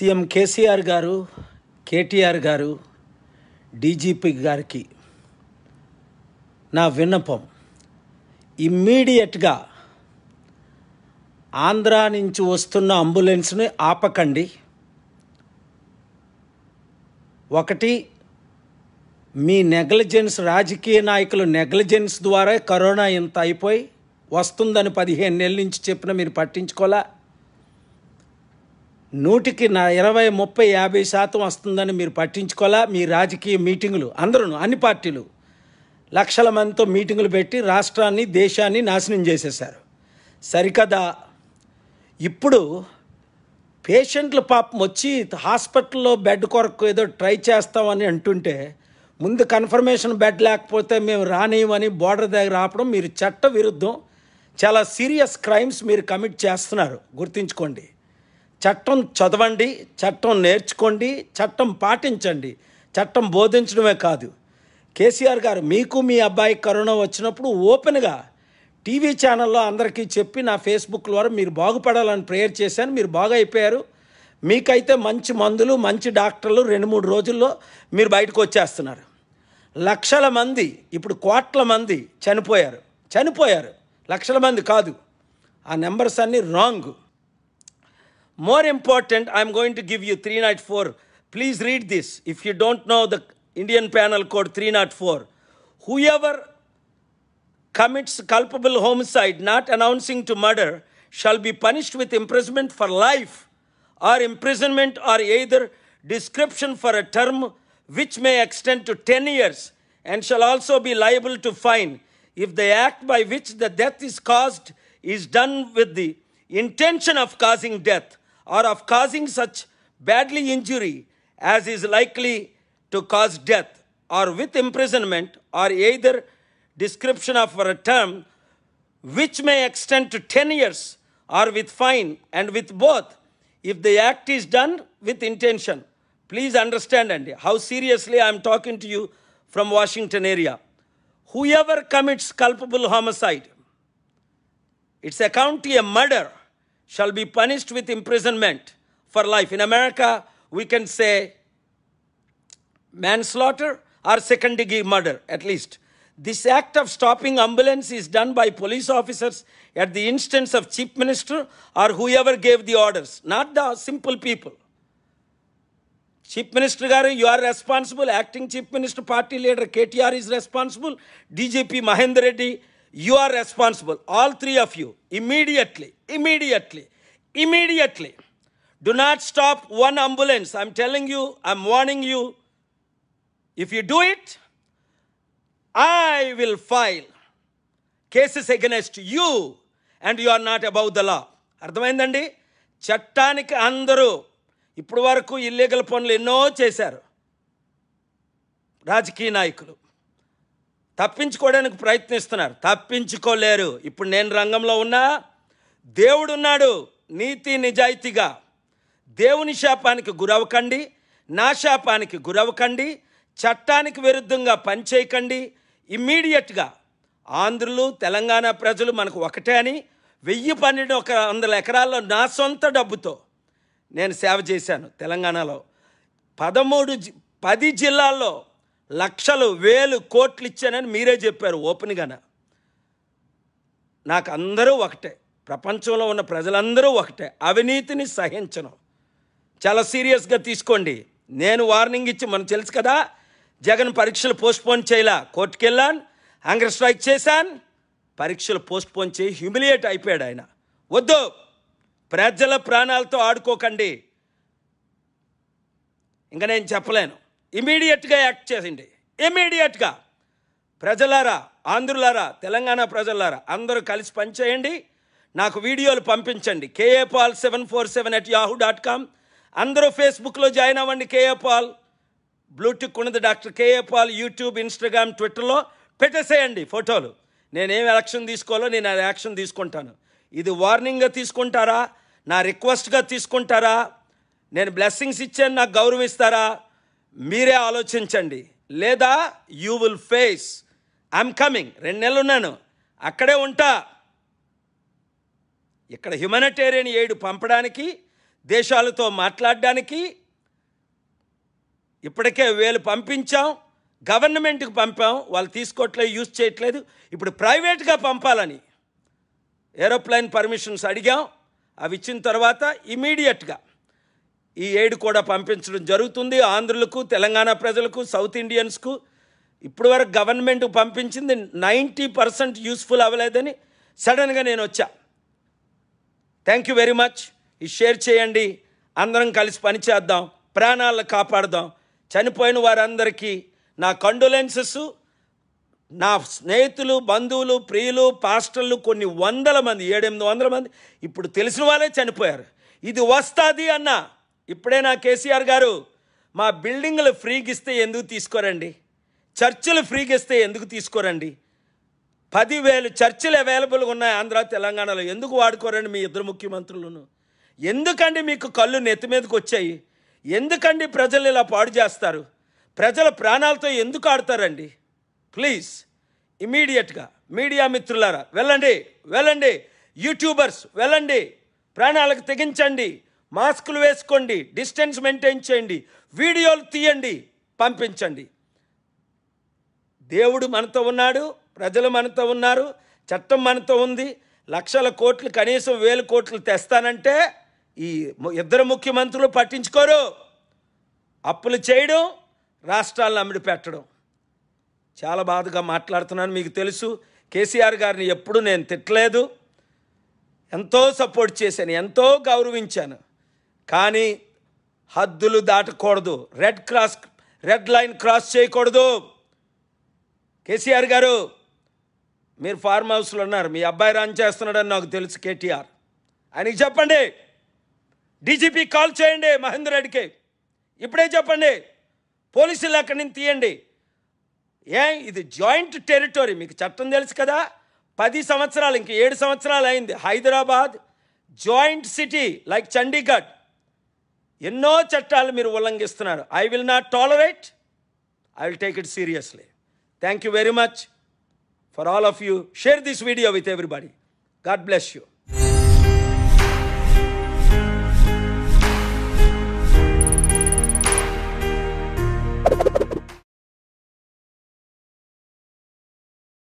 CM KCR గారు కేటీఆర్ గారు DGP గారికి నా విన్నపం ఇమ్మీడియట్గా ఆంధ్ర నుంచి వస్తున్న అంబులెన్స్ని ఆపకండి ఒకటి మీ నెగ్లిజెన్స్ రాజకీయ నాయకులు నెగ్లిజెన్స్ ద్వారా కరోనా ఇంత అయిపోయి వస్తుందని పదిహేను నెలల నుంచి చెప్పిన మీరు పట్టించుకోలే నూటికి నా ఇరవై ముప్పై యాభై శాతం వస్తుందని మీరు పట్టించుకోవాలా మీ రాజకీయ మీటింగులు అందరూ అన్ని పార్టీలు లక్షల మందితో మీటింగులు పెట్టి రాష్ట్రాన్ని దేశాన్ని నాశనం చేసేసారు సరికదా ఇప్పుడు పేషెంట్లు పాపం వచ్చి హాస్పిటల్లో బెడ్ కొరకు ఏదో ట్రై చేస్తామని అంటుంటే ముందు కన్ఫర్మేషన్ బెడ్ లేకపోతే మేము రానియమని బోర్డర్ దగ్గర ఆపడం మీరు చట్ట విరుద్ధం చాలా సీరియస్ క్రైమ్స్ మీరు కమిట్ చేస్తున్నారు గుర్తుంచుకోండి చట్టం చదవండి చట్టం నేర్చుకోండి చట్టం పాటించండి చట్టం బోధించడమే కాదు కేసీఆర్ గారు మీకు మీ అబ్బాయి కరోనా వచ్చినప్పుడు ఓపెన్గా టీవీ ఛానల్లో అందరికీ చెప్పి నా ఫేస్బుక్ ద్వారా మీరు బాగుపడాలని ప్రేయర్ చేశాను మీరు బాగా అయిపోయారు మీకైతే మంచి మందులు మంచి డాక్టర్లు రెండు మూడు రోజుల్లో మీరు బయటకు వచ్చేస్తున్నారు లక్షల మంది ఇప్పుడు కోట్ల మంది చనిపోయారు చనిపోయారు లక్షల మంది కాదు ఆ నెంబర్స్ అన్నీ wrong More important, I'm going to give you 394. Please read this. If you don't know the Indian Penal Code 304, whoever commits culpable homicide not announcing to murder shall be punished with imprisonment for life or imprisonment or either description for a term which may extend to 10 years and shall also be liable to fine if the act by which the death is caused is done with the intention of causing death or of causing such badly injury as is likely to cause death or with imprisonment or either description of a term which may extend to 10 years or with fine and with both if the act is done with intention please understand and how seriously i am talking to you from washington area whoever commits culpable homicide it's a county a murder shall be punished with imprisonment for life. In America, we can say manslaughter or second degree murder, at least. This act of stopping ambulance is done by police officers at the instance of chief minister or whoever gave the orders, not the simple people. Chief minister, Gari, you are responsible. Acting chief minister, party leader, KTR is responsible. DJP, Mahender Reddy you are responsible all three of you immediately immediately immediately do not stop one ambulance I'm telling you I'm warning you if you do it I will file cases against you and you are not about the law అర్థమైందండి చట్టానికి అందరూ ఇప్పటి వరకు illegal పనులు ఎన్నో చేశారు రాజకీయ నాయకులు తప్పించుకోవడానికి ప్రయత్నిస్తున్నారు తప్పించుకోలేరు ఇప్పుడు నేను రంగంలో ఉన్నా దేవుడున్నాడు నీతి నిజాయితీగా దేవుని శాపానికి గురవకండి నా శాపానికి గురవకండి చట్టానికి విరుద్ధంగా పనిచేయకండి ఇమ్మీడియట్గా ఆంధ్రులు తెలంగాణ ప్రజలు మనకు ఒకటే అని వెయ్యి పన్నెండు ఒక వందల ఎకరాల్లో నా సొంత డబ్బుతో నేను సేవ చేశాను తెలంగాణలో పదమూడు జి పది జిల్లాల్లో లక్షలు వేలు కోట్లు ఇచ్చానని మీరే చెప్పారు ఓపెన్గానే నాకు అందరూ ఒకటే ప్రపంచంలో ఉన్న ప్రజలందరూ ఒకటే అవినీతిని సహించను చాలా సీరియస్గా తీసుకోండి నేను వార్నింగ్ ఇచ్చి మనకు తెలుసు కదా జగన్ పరీక్షలు పోస్ట్పోన్ చేయలా కోర్టుకెళ్ళాను హంగర్ స్ట్రైక్ చేశాను పరీక్షలు పోస్ట్పోన్ చేయి హ్యూమిలియేట్ అయిపోయాడు ఆయన వద్దు ప్రజల ప్రాణాలతో ఆడుకోకండి ఇంకా నేను చెప్పలేను ఇమీడియట్గా యాక్ట్ చేసింది ఇమీడియట్గా ప్రజలారా ఆంధ్రులారా తెలంగాణ ప్రజలారా అందరూ కలిసి పనిచేయండి నాకు వీడియోలు పంపించండి K A Paul seven four seven at Yahoo dot com అందరూ ఫేస్బుక్లో జాయిన్ అవ్వండి కేఏ పాల్ బ్లూటూక్ ఉన్నది doctor K A Paul YouTube Instagram ట్విట్టర్లో పెట్టేసేయండి ఫోటోలు నేనేం యాక్షన్ తీసుకోవాలో నేను ఆ యాక్షన్ తీసుకుంటాను ఇది వార్నింగ్గా తీసుకుంటారా నా రిక్వెస్ట్గా తీసుకుంటారా నేను బ్లెస్సింగ్స్ ఇచ్చాను నాకు గౌరవిస్తారా మీరే ఆలోచించండి లేదా you will face I'm coming రెండు నెలలు ఉన్నాను అక్కడే ఉంటా ఇక్కడ హ్యుమానిటేరియన్ ఎయిడ్ పంపడానికి దేశాలతో మాట్లాడడానికి ఇప్పటికే వేలు పంపించాం గవర్నమెంట్కి పంపాం వాళ్ళు తీసుకోవట్లేదు యూజ్ చేయట్లేదు ఇప్పుడు ప్రైవేట్గా పంపాలని ఏరోప్లైన్ పర్మిషన్స్ అడిగాం అవి ఇచ్చిన తర్వాత ఇమీడియట్గా ఈ ఏడు కూడా పంపించడం జరుగుతుంది ఆంధ్రులకు తెలంగాణ ప్రజలకు సౌత్ ఇండియన్స్కు ఇప్పుడు వరకు గవర్నమెంట్ పంపించింది నైంటీ పర్సెంట్ యూస్ఫుల్ అవ్వలేదని సడన్గా నేను వచ్చా థ్యాంక్ యూ వెరీ మచ్ ఈ షేర్ చేయండి అందరం కలిసి పనిచేద్దాం ప్రాణాలను కాపాడదాం చనిపోయిన వారందరికీ నా కండోలెన్సెస్ నా స్నేహితులు బంధువులు ప్రియులు పాస్టర్లు కొన్ని వందల మంది ఏడెనిమిది వందల మంది ఇప్పుడు తెలిసిన వాళ్ళే చనిపోయారు ఇది వస్తుంది అన్నా ఇప్పుడే నా కేసీఆర్ గారు మా బిల్డింగ్లు ఫ్రీకి ఇస్తే ఎందుకు తీసుకోరండి చర్చిలు ఫ్రీకి ఇస్తే ఎందుకు తీసుకోరండి పదివేలు చర్చిలు అవైలబుల్గా ఉన్నాయి ఆంధ్ర తెలంగాణలో ఎందుకు వాడుకోరండి మీ ఇద్దరు ముఖ్యమంత్రులను ఎందుకండి మీకు కళ్ళు నెత్తి మీదకి వచ్చాయి ఎందుకండి ప్రజలు ఇలా పాడు చేస్తారు ప్రజల ప్రాణాలతో ఎందుకు ఆడతారండి ప్లీజ్ ఇమీడియట్గా మీడియా మిత్రులారా వెళ్ళండి వెళ్ళండి యూట్యూబర్స్ వెళ్ళండి ప్రాణాలకు తెగించండి మాస్కులు వేసుకోండి డిస్టెన్స్ మెయింటైన్ చేయండి వీడియోలు తీయండి పంపించండి దేవుడు మనతో ఉన్నాడు ప్రజలు మనతో ఉన్నారు చట్టం మనతో ఉంది లక్షల కోట్లు కనీసం వేల కోట్లు తెస్తానంటే ఈ ఇద్దరు ముఖ్యమంత్రులు పట్టించుకోరు అప్పులు చేయడం రాష్ట్రాలను అమ్మిడి పెట్టడం చాలా బాధగా మాట్లాడుతున్నాను మీకు తెలుసు కేసీఆర్ గారిని ఎప్పుడు నేను తిట్టలేదు ఎంతో సపోర్ట్ చేశాను ఎంతో గౌరవించాను కానీ హద్దులు దాటకూడదు red cross red line cross చేయకూడదు కేసీఆర్ గారు మీరు ఫార్మ్ హౌస్లో ఉన్నారు మీ అబ్బాయి రన్ చేస్తున్నాడని నాకు తెలుసు కేటీఆర్ ఆయనకి చెప్పండి డీజీపీ కాల్ చేయండి మహేందర్ రెడ్డికి ఇప్పుడే చెప్పండి పోలీసులు అక్కడి నుంచి తీయండి ఏ ఇది జాయింట్ టెరిటరీ మీకు చట్టం తెలుసు కదా పది సంవత్సరాలు ఇంక ఏడు సంవత్సరాలు అయింది Hyderabad joint city like Chandigarh ఎన్నో చట్టాలు మీరు ఉల్లంఘిస్తున్నారు I will not tolerate I will take it seriously thank you very much for all of you share this video with everybody God bless you